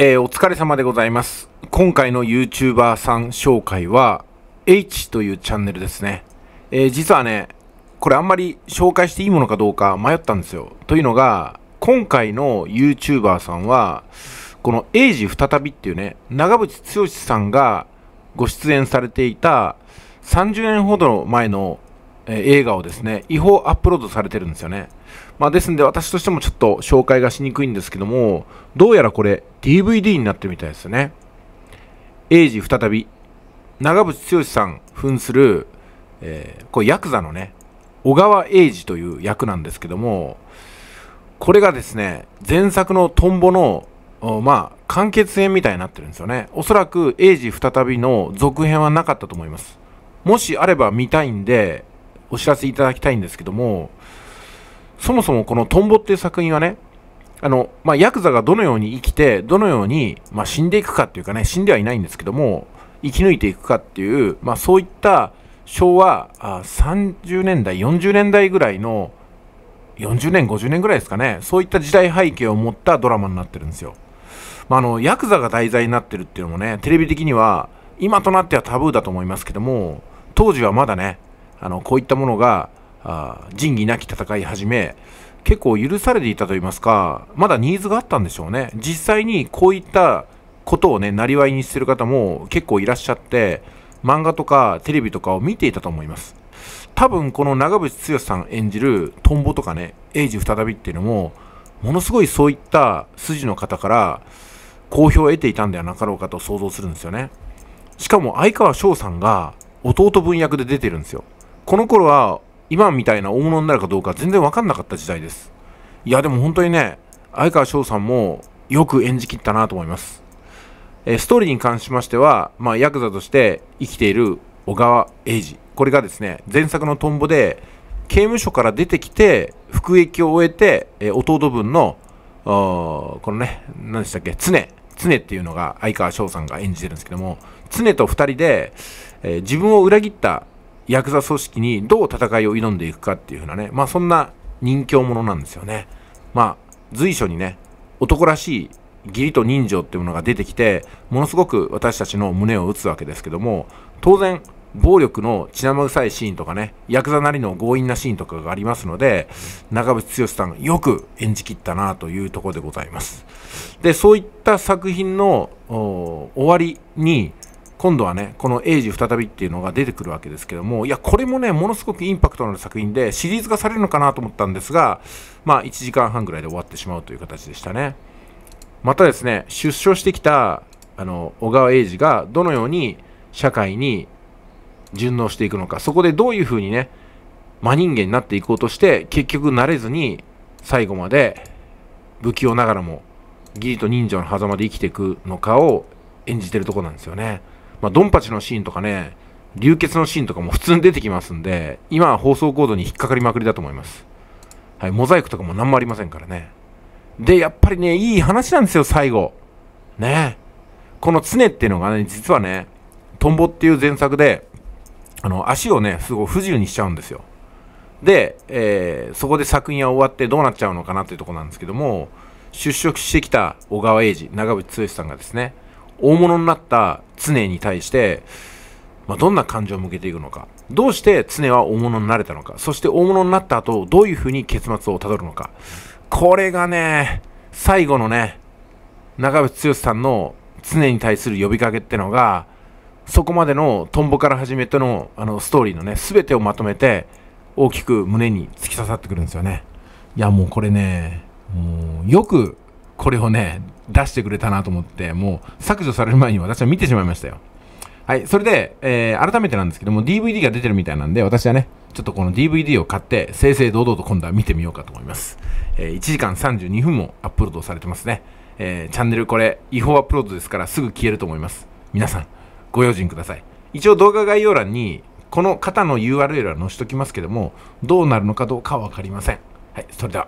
えー、お疲れ様でございます。今回の YouTuber さん紹介は、H というチャンネルですね。えー、実はね、これあんまり紹介していいものかどうか迷ったんですよ。というのが、今回の YouTuber さんは、このエイ再びっていうね、長渕剛さんがご出演されていた30年ほど前の映画をですね、違法アップロードされてるんですよね。まあ、ですんで私としてもちょっと紹介がしにくいんですけども、どうやらこれ DVD になってみたいですよね。英治再び、長渕剛さん扮する、えー、これヤクザのね、小川英治という役なんですけども、これがですね、前作のトンボの、まあ、完結編みたいになってるんですよね。おそらく英治再びの続編はなかったと思います。もしあれば見たいんで、お知らせいただきたいんですけども、そもそもこのトンボっていう作品はね、あの、まあ、ヤクザがどのように生きて、どのように、まあ、死んでいくかっていうかね、死んではいないんですけども、生き抜いていくかっていう、まあ、そういった昭和あ30年代、40年代ぐらいの、40年、50年ぐらいですかね、そういった時代背景を持ったドラマになってるんですよ。まあ、あの、ヤクザが題材になってるっていうのもね、テレビ的には、今となってはタブーだと思いますけども、当時はまだね、あの、こういったものが、あ仁義なき戦い始め結構許されていたといいますかまだニーズがあったんでしょうね実際にこういったことをねなりわいにしてる方も結構いらっしゃって漫画とかテレビとかを見ていたと思います多分この長渕剛さん演じるトンボとかね英治再びっていうのもものすごいそういった筋の方から好評を得ていたんではなかろうかと想像するんですよねしかも相川翔さんが弟分役で出てるんですよこの頃は今みたいな大物になるかどうか全然分かんなかった時代です。いや、でも本当にね、相川翔さんもよく演じきったなと思います。えストーリーに関しましては、まあ、ヤクザとして生きている小川英二。これがですね、前作のトンボで、刑務所から出てきて、服役を終えて、え弟分の、このね、何でしたっけ、常。常っていうのが相川翔さんが演じてるんですけども、常と2人で、えー、自分を裏切ったヤクザ組織にどう戦いを挑んでいくかっていう風なね、まあそんな人形ものなんですよね。まあ随所にね、男らしい義理と人情っていうものが出てきて、ものすごく私たちの胸を打つわけですけども、当然、暴力の血生臭いシーンとかね、ヤクザなりの強引なシーンとかがありますので、長渕剛さんがよく演じきったなというところでございます。で、そういった作品の終わりに、今度はね、このエイジ再びっていうのが出てくるわけですけども、いや、これもね、ものすごくインパクトのある作品で、シリーズ化されるのかなと思ったんですが、まあ、1時間半ぐらいで終わってしまうという形でしたね。またですね、出所してきた、あの、小川英二が、どのように社会に順応していくのか、そこでどういうふうにね、真人間になっていこうとして、結局慣れずに、最後まで、不器用ながらも、義理と人情の狭間で生きていくのかを演じてるとこなんですよね。まあ、ドンパチのシーンとかね、流血のシーンとかも普通に出てきますんで、今は放送コードに引っかかりまくりだと思います。はい、モザイクとかも何もありませんからね。で、やっぱりね、いい話なんですよ、最後。ねこの常っていうのがね、実はね、トンボっていう前作で、あの、足をね、すごい不自由にしちゃうんですよ。で、えー、そこで作品は終わってどうなっちゃうのかなっていうとこなんですけども、出職してきた小川英治、長渕剛さんがですね、大物になった常に対して、まあ、どんな感情を向けていくのか。どうして常は大物になれたのか。そして大物になった後、どういうふうに結末をたどるのか。これがね、最後のね、長渕剛さんの常に対する呼びかけってのが、そこまでのトンボから始めてのあのストーリーのね、全てをまとめて、大きく胸に突き刺さってくるんですよね。いや、もうこれね、もうよくこれをね、出してくれたなと思って、もう削除される前に私は見てしまいましたよ。はい、それで、えー、改めてなんですけども、DVD が出てるみたいなんで、私はね、ちょっとこの DVD を買って、正々堂々と今度は見てみようかと思います。えー、1時間32分もアップロードされてますね。えー、チャンネルこれ、違法アップロードですからすぐ消えると思います。皆さん、ご用心ください。一応動画概要欄に、この方の URL は載せときますけども、どうなるのかどうかはわかりません。はい、それでは。